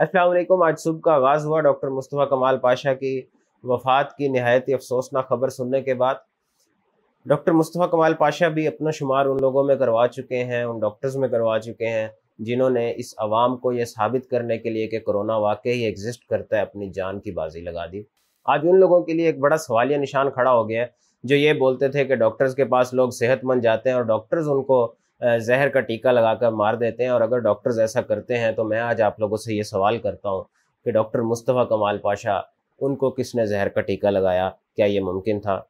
असलम आज सुबह का आगाज़ हुआ डॉक्टर मुस्तफ़ा कमाल पाशा की वफ़ात की नहायत ही अफसोसनाक खबर सुनने के बाद डॉक्टर मुस्तफ़ा कमाल पाशा भी अपना शुमार उन लोगों में करवा चुके हैं उन डॉक्टर्स में करवा चुके हैं जिन्होंने इस आवाम को यह साबित करने के लिए कि कोरोना वाकई ही एग्जिस्ट करता है अपनी जान की बाजी लगा दी आज उन लोगों के लिए एक बड़ा सवालिया निशान खड़ा हो गया है जो ये बोलते थे कि डॉक्टर्स के पास लोग सेहतमंद जाते हैं और डॉक्टर्स उनको जहर का टीका लगाकर मार देते हैं और अगर डॉक्टर्स ऐसा करते हैं तो मैं आज आप लोगों से ये सवाल करता हूँ कि डॉक्टर मुस्तफ़ा कमाल पाशा उनको किसने जहर का टीका लगाया क्या ये मुमकिन था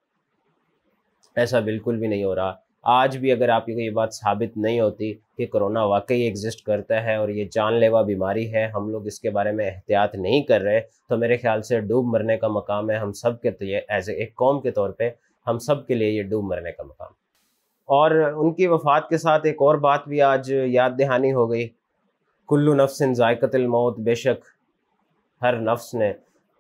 ऐसा बिल्कुल भी नहीं हो रहा आज भी अगर आपकी ये बात साबित नहीं होती कि कोरोना वाकई एग्जिस्ट करता है और ये जानलेवा बीमारी है हम लोग इसके बारे में एहतियात नहीं कर रहे तो मेरे ख्याल से डूब मरने का मकाम है हम सब के लिए एज ए एक कौम के तौर पे हम सब के लिए ये डूब मरने का मकाम है और उनकी वफ़ात के साथ एक और बात भी आज याद दहानी हो गई कुल्लू नफ्सिन ज़ायक़तल मौत बेशक हर नफ्स ने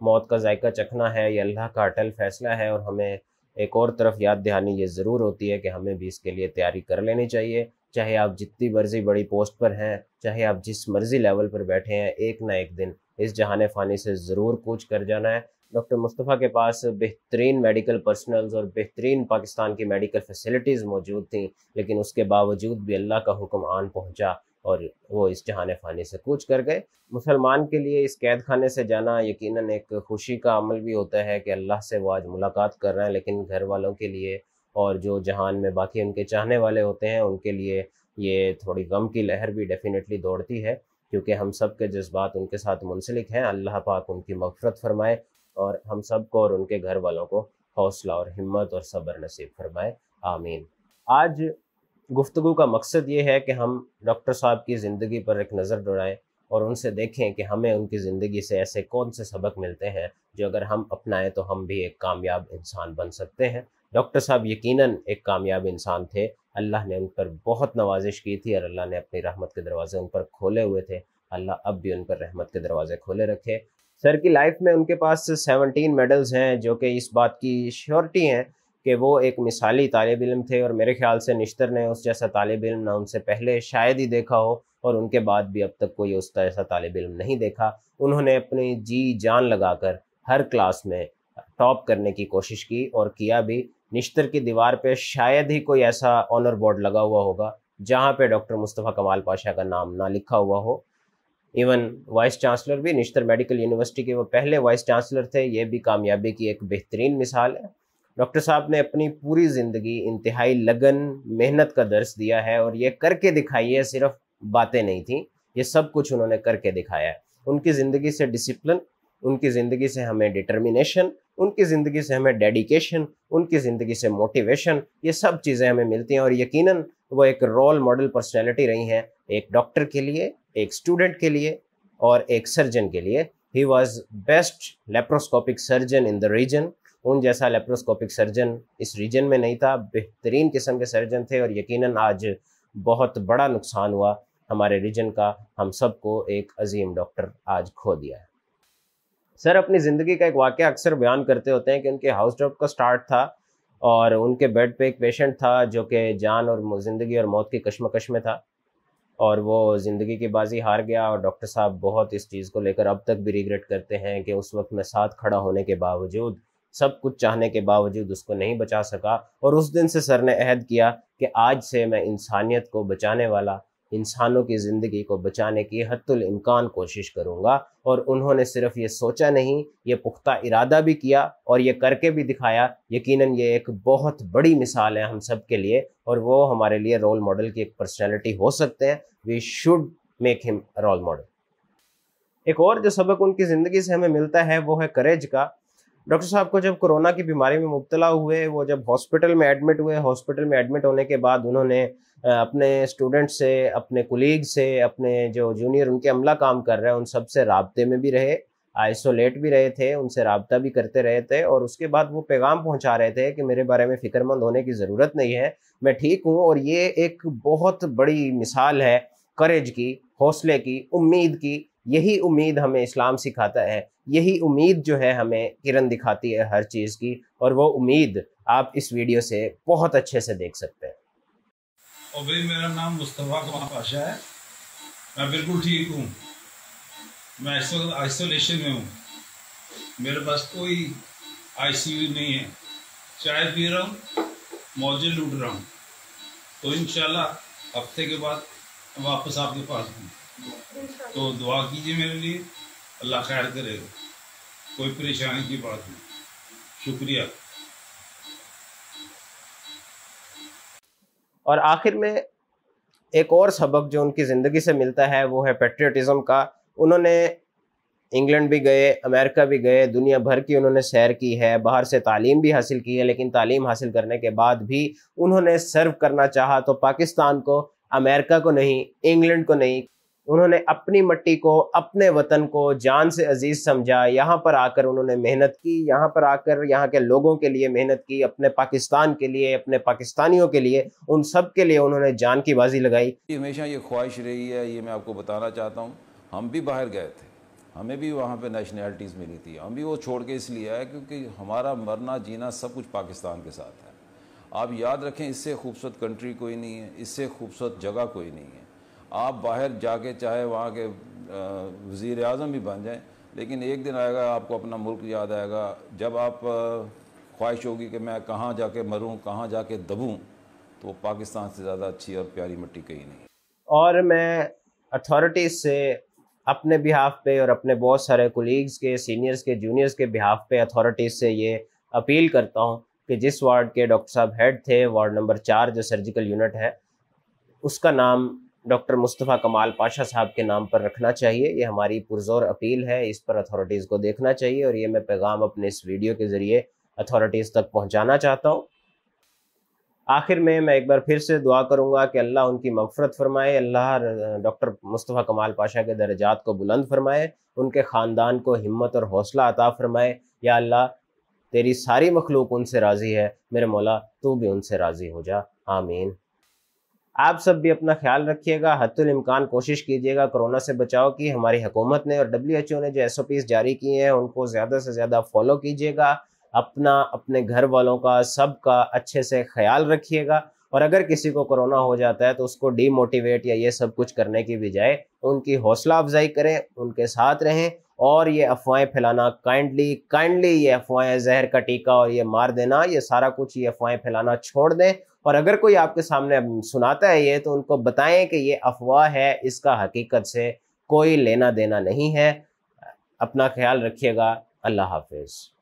मौत का जायका चखना है ये अल्लाह का अटल फ़ैसला है और हमें एक और तरफ याद दहानी ये ज़रूर होती है कि हमें भी इसके लिए तैयारी कर लेनी चाहिए चाहे आप जितनी मर्ज़ी बड़ी पोस्ट पर हैं चाहे आप जिस मर्ज़ी लेवल पर बैठे हैं एक ना एक दिन इस जहान फ़ानी से ज़रूर कूच कर जाना है डॉक्टर मुस्तफ़ा के पास बेहतरीन मेडिकल पर्सनल्स और बेहतरीन पाकिस्तान की मेडिकल फैसिलिटीज़ मौजूद थी लेकिन उसके बावजूद भी अल्लाह का हुक्म आन पहुँचा और वो इस जहान फ़ानी से कूच कर गए मुसलमान के लिए इस कैद खाने से जाना यकीनन एक खुशी का अमल भी होता है कि अल्लाह से वो आज मुलाकात कर रहे हैं लेकिन घर वालों के लिए और जो जहान में बाकी उनके चाहने वाले होते हैं उनके लिए ये थोड़ी गम की लहर भी डेफिनेटली दौड़ती है क्योंकि हम सब के जज्बात उनके साथ मुंसलिक हैं अल्लाह पाक उनकी मफ़रत फरमाए और हम सबको और उनके घर वालों को हौसला और हिम्मत और सब्र नसीब फरमाए आमीन आज गुफ्तु का मकसद ये है कि हम डॉक्टर साहब की ज़िंदगी पर एक नज़र दौड़ाएँ और उनसे देखें कि हमें उनकी ज़िंदगी से ऐसे कौन से सबक मिलते हैं जो अगर हम अपनाएं तो हम भी एक कामयाब इंसान बन सकते हैं डॉक्टर साहब यकीनन एक कामयाब इंसान थे अल्लाह ने उन पर बहुत नवाजिश की थी और अल्लाह ने अपनी रहमत के दरवाज़े उन पर खोले हुए थे अल्लाह अब भी उन पर रहमत के दरवाज़े खोले रखे सर की लाइफ में उनके पास सेवनटीन मेडल्स हैं जो कि इस बात की श्योरिटी हैं कि वो एक मिसाली तालब इलम थे और मेरे ख्याल से निश्तर ने उस जैसा तालब इलम ना उनसे पहले शायद ही देखा हो और उनके बाद भी अब तक कोई उस जैसा तालब इलम नहीं देखा उन्होंने अपनी जी जान लगाकर हर क्लास में टॉप करने की कोशिश की और किया भी निश्तर की दीवार पे शायद ही कोई ऐसा ऑनर बोर्ड लगा हुआ होगा जहाँ पे डॉक्टर मुस्तफ़ा कमाल पाशा का नाम ना लिखा हुआ हो इवन वाइस चांसलर भी निश्तर मेडिकल यूनिवर्सिटी के वो पहले वाइस चांसलर थे ये भी कामयाबी की एक बेहतरीन मिसाल है डॉक्टर साहब ने अपनी पूरी ज़िंदगी इंतहाई लगन मेहनत का दर्श दिया है और ये करके दिखाई है सिर्फ बातें नहीं थी ये सब कुछ उन्होंने करके दिखाया है उनकी ज़िंदगी से डिसिप्लिन उनकी ज़िंदगी से हमें डिटर्मिनेशन उनकी ज़िंदगी से हमें डेडिकेशन उनकी ज़िंदगी से मोटिवेशन ये सब चीज़ें हमें मिलती हैं और यकीनन वो एक रोल मॉडल पर्सनैलिटी रही हैं एक डॉक्टर के लिए एक स्टूडेंट के लिए और एक सर्जन के लिए he was best laparoscopic surgeon in the region उन जैसा लेप्रोस्कोपिक सर्जन इस रीजन में नहीं था बेहतरीन किस्म के सर्जन थे और यकीनन आज बहुत बड़ा नुकसान हुआ हमारे रीजन का हम सबको एक अजीम डॉक्टर आज खो दिया है सर अपनी ज़िंदगी का एक वाक्य अक्सर बयान करते होते हैं कि उनके हाउस डॉप का स्टार्ट था और उनके बेड पे एक पेशेंट था जो कि जान और ज़िंदगी और मौत की कश्मकश में था और वो ज़िंदगी की बाजी हार गया और डॉक्टर साहब बहुत इस चीज़ को लेकर अब तक भी रिग्रेट करते हैं कि उस वक्त मैं साथ खड़ा होने के बावजूद सब कुछ चाहने के बावजूद उसको नहीं बचा सका और उस दिन से सर ने अहद किया कि आज से मैं इंसानियत को बचाने वाला इंसानों की ज़िंदगी को बचाने की हतुलमकान कोशिश करूँगा और उन्होंने सिर्फ ये सोचा नहीं ये पुख्ता इरादा भी किया और ये करके भी दिखाया यकीनन ये एक बहुत बड़ी मिसाल है हम सब के लिए और वो हमारे लिए रोल मॉडल की एक पर्सनैलिटी हो सकते हैं we should make him role model एक और जो सबक उनकी ज़िंदगी से हमें मिलता है वो है करेज का डॉक्टर साहब को जब कोरोना की बीमारी में मुबतला हुए वो जब हॉस्पिटल में एडमिट हुए हॉस्पिटल में एडमिट होने के बाद उन्होंने अपने स्टूडेंट से अपने कुलीग से अपने जो जूनियर उनके अमला काम कर रहे हैं उन सब से रबते में भी रहे आइसोलेट भी रहे थे उनसे रबता भी करते रहे थे और उसके बाद वो पैगाम पहुंचा रहे थे कि मेरे बारे में फ़िक्रमंद होने की ज़रूरत नहीं है मैं ठीक हूँ और ये एक बहुत बड़ी मिसाल है करेज की हौसले की उम्मीद की यही उम्मीद हमें इस्लाम सिखाता है यही उम्मीद जो है हमें किरण दिखाती है हर चीज़ की और वो उम्मीद आप इस वीडियो से बहुत अच्छे से देख सकते हैं और भाई मेरा नाम मुस्तफ़ा कुमार पाशा है मैं बिल्कुल ठीक हूँ मैं आइसोलेशन में हूँ मेरे पास कोई आईसीयू नहीं है चाय पी रहा हूँ मौजे लूट रहा हूँ तो इन हफ्ते के बाद वापस आपके पास हूँ तो दुआ कीजिए मेरे लिए अल्लाह खैर करेगा कोई परेशानी की बात नहीं शुक्रिया और आखिर में एक और सबक जो उनकी ज़िंदगी से मिलता है वो है पेट्रियटिज़म का उन्होंने इंग्लैंड भी गए अमेरिका भी गए दुनिया भर की उन्होंने सैर की है बाहर से तालीम भी हासिल की है लेकिन तालीम हासिल करने के बाद भी उन्होंने सर्व करना चाहा तो पाकिस्तान को अमेरिका को नहीं इंग्लैंड को नहीं उन्होंने अपनी मट्टी को अपने वतन को जान से अजीज समझा यहाँ पर आकर उन्होंने मेहनत की यहाँ पर आकर यहाँ के लोगों के लिए मेहनत की अपने पाकिस्तान के लिए अपने पाकिस्तानियों के लिए उन सब के लिए उन्होंने जान की बाजी लगाई हमेशा ये ख्वाहिश रही है ये मैं आपको बताना चाहता हूँ हम भी बाहर गए थे हमें भी वहाँ पे नेशनैलिटीज़ मिली थी हम भी वो छोड़ के इसलिए आए क्योंकि हमारा मरना जीना सब कुछ पाकिस्तान के साथ है आप याद रखें इससे खूबसूरत कंट्री कोई नहीं है इससे खूबसूरत जगह कोई नहीं है आप बाहर जाके चाहे वहाँ के वज़ी अजम भी बन जाएँ लेकिन एक दिन आएगा आपको अपना मुल्क याद आएगा जब आप ख्वाहिश होगी कि मैं कहाँ जाके मरूँ कहाँ जाके दबूँ तो पाकिस्तान से ज़्यादा अच्छी और प्यारी मिट्टी कहीं नहीं और मैं अथॉरिटीज़ से अपने बिहाफ पे और अपने बहुत सारे कोलीग्स के सीनियर्स के जूनियर्स के बिहाफ पे अथॉरिटीज़ से ये अपील करता हूँ कि जिस वार्ड के डॉक्टर साहब हेड थे वार्ड नंबर चार जो सर्जिकल यूनिट है उसका नाम डॉक्टर मुस्तफ़ा कमाल पाशा साहब के नाम पर रखना चाहिए ये हमारी पुरजोर अपील है इस पर अथॉरिटीज़ को देखना चाहिए और ये मैं पैगाम अपने इस वीडियो के ज़रिए अथॉरिटीज़ तक पहुँचाना चाहता हूँ आखिर में मैं एक बार फिर से दुआ करूंगा कि अल्लाह उनकी मफफरत फरमाए अल्लाह डॉक्टर मुस्तफ़ा कमाल पाशा के दर्जात को बुलंद फरमाए उनके ख़ानदान को हिम्मत और हौसला अता फरमाए या अल्लाह तेरी सारी मखलूक उनसे राज़ी है मेरे मौला तू भी उनसे राज़ी हो जा आमीन आप सब भी अपना ख्याल रखिएगा हतुल तो इम्कान कोशिश कीजिएगा कोरोना से बचाव की हमारी हुकूमत ने और डब्ल्यू ने जो एस जारी किए हैं उनको ज़्यादा से ज़्यादा फॉलो कीजिएगा अपना अपने घर वालों का सब का अच्छे से ख्याल रखिएगा और अगर किसी को कोरोना हो जाता है तो उसको डीमोटिवेट या ये सब कुछ करने की बजाय उनकी हौसला अफजाई करें उनके साथ रहें और ये अफवाहें फैलाना काइंडली काइंडली ये अफवाहें जहर का टीका और ये मार देना ये सारा कुछ ये अफवाहें फैलाना छोड़ दें और अगर कोई आपके सामने सुनाता है ये तो उनको बताएं कि ये अफवाह है इसका हकीकत से कोई लेना देना नहीं है अपना ख्याल रखिएगा अल्लाह हाफिज़